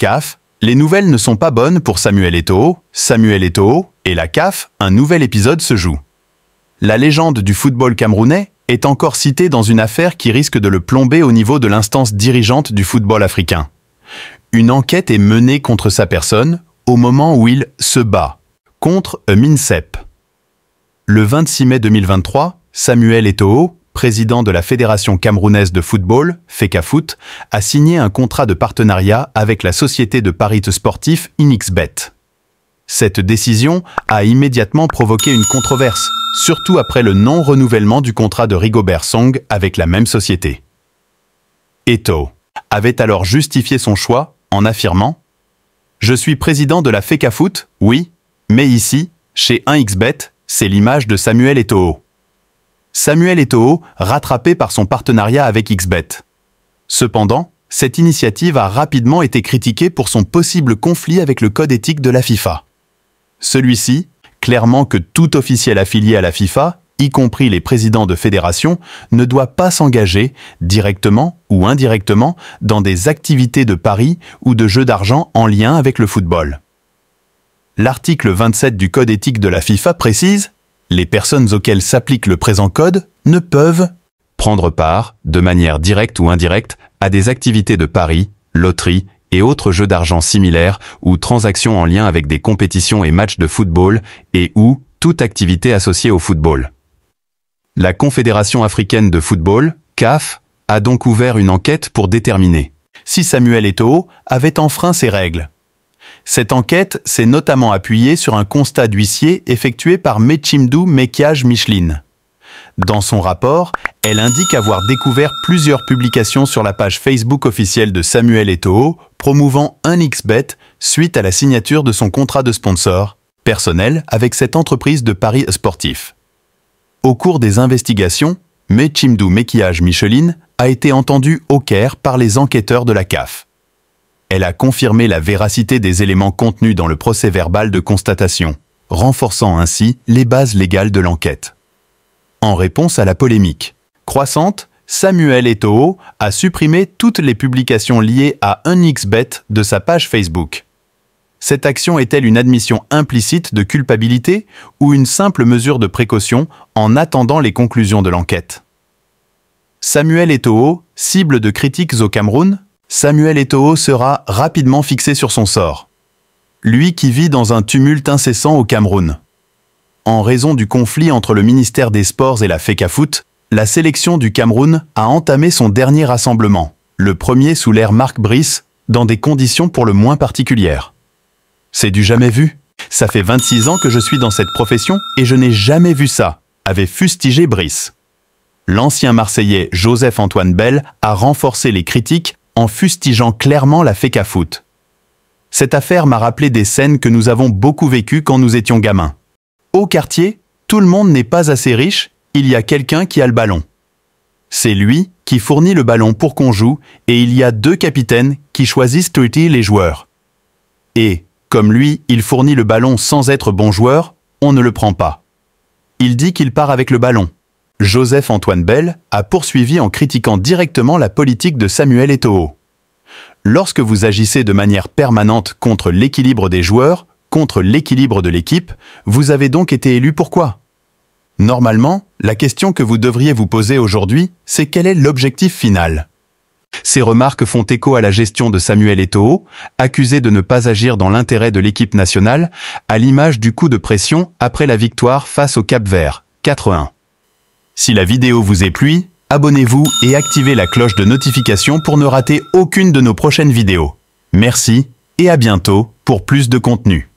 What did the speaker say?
CAF, les nouvelles ne sont pas bonnes pour Samuel Eto'o, Samuel Eto'o et la CAF, un nouvel épisode se joue. La légende du football camerounais est encore citée dans une affaire qui risque de le plomber au niveau de l'instance dirigeante du football africain. Une enquête est menée contre sa personne au moment où il se bat, contre Minsep. Le 26 mai 2023, Samuel Eto'o, président de la Fédération camerounaise de football, FECAFoot, a signé un contrat de partenariat avec la société de paris sportif INXBET. Cette décision a immédiatement provoqué une controverse, surtout après le non-renouvellement du contrat de Rigobert Song avec la même société. Eto avait alors justifié son choix en affirmant « Je suis président de la FECAFoot, oui, mais ici, chez 1xBet, c'est l'image de Samuel Eto'o. Samuel Eto'o, rattrapé par son partenariat avec XBet. Cependant, cette initiative a rapidement été critiquée pour son possible conflit avec le code éthique de la FIFA. Celui-ci, clairement que tout officiel affilié à la FIFA, y compris les présidents de fédérations, ne doit pas s'engager, directement ou indirectement, dans des activités de paris ou de jeux d'argent en lien avec le football. L'article 27 du Code éthique de la FIFA précise les personnes auxquelles s'applique le présent code ne peuvent prendre part, de manière directe ou indirecte, à des activités de paris, loterie et autres jeux d'argent similaires ou transactions en lien avec des compétitions et matchs de football et ou toute activité associée au football. La Confédération africaine de football, CAF, a donc ouvert une enquête pour déterminer si Samuel Eto'o avait enfreint ses règles. Cette enquête s'est notamment appuyée sur un constat d'huissier effectué par Mechimdou Méquillage Micheline. Dans son rapport, elle indique avoir découvert plusieurs publications sur la page Facebook officielle de Samuel Eto'o promouvant un X-bet suite à la signature de son contrat de sponsor personnel avec cette entreprise de paris sportifs. Au cours des investigations, Mechimdou Méquillage Micheline a été entendu au Caire par les enquêteurs de la CAF elle a confirmé la véracité des éléments contenus dans le procès-verbal de constatation, renforçant ainsi les bases légales de l'enquête. En réponse à la polémique croissante, Samuel Eto'o a supprimé toutes les publications liées à X-bet de sa page Facebook. Cette action est-elle une admission implicite de culpabilité ou une simple mesure de précaution en attendant les conclusions de l'enquête Samuel Eto'o, cible de critiques au Cameroun, Samuel Eto'o sera rapidement fixé sur son sort. Lui qui vit dans un tumulte incessant au Cameroun. En raison du conflit entre le ministère des Sports et la FECAFOOT, la sélection du Cameroun a entamé son dernier rassemblement, le premier sous l'ère Marc Brice, dans des conditions pour le moins particulières. C'est du jamais vu. Ça fait 26 ans que je suis dans cette profession et je n'ai jamais vu ça, avait fustigé Brice. L'ancien Marseillais Joseph-Antoine Bell a renforcé les critiques en fustigeant clairement la foot. Cette affaire m'a rappelé des scènes que nous avons beaucoup vécues quand nous étions gamins. Au quartier, tout le monde n'est pas assez riche, il y a quelqu'un qui a le ballon. C'est lui qui fournit le ballon pour qu'on joue et il y a deux capitaines qui choisissent tous les joueurs. Et, comme lui, il fournit le ballon sans être bon joueur, on ne le prend pas. Il dit qu'il part avec le ballon. Joseph-Antoine Bell a poursuivi en critiquant directement la politique de Samuel Eto'o. Lorsque vous agissez de manière permanente contre l'équilibre des joueurs, contre l'équilibre de l'équipe, vous avez donc été élu pourquoi Normalement, la question que vous devriez vous poser aujourd'hui, c'est quel est l'objectif final Ces remarques font écho à la gestion de Samuel Eto'o, accusé de ne pas agir dans l'intérêt de l'équipe nationale, à l'image du coup de pression après la victoire face au Cap Vert, 4-1. Si la vidéo vous est plu, abonnez-vous et activez la cloche de notification pour ne rater aucune de nos prochaines vidéos. Merci et à bientôt pour plus de contenu.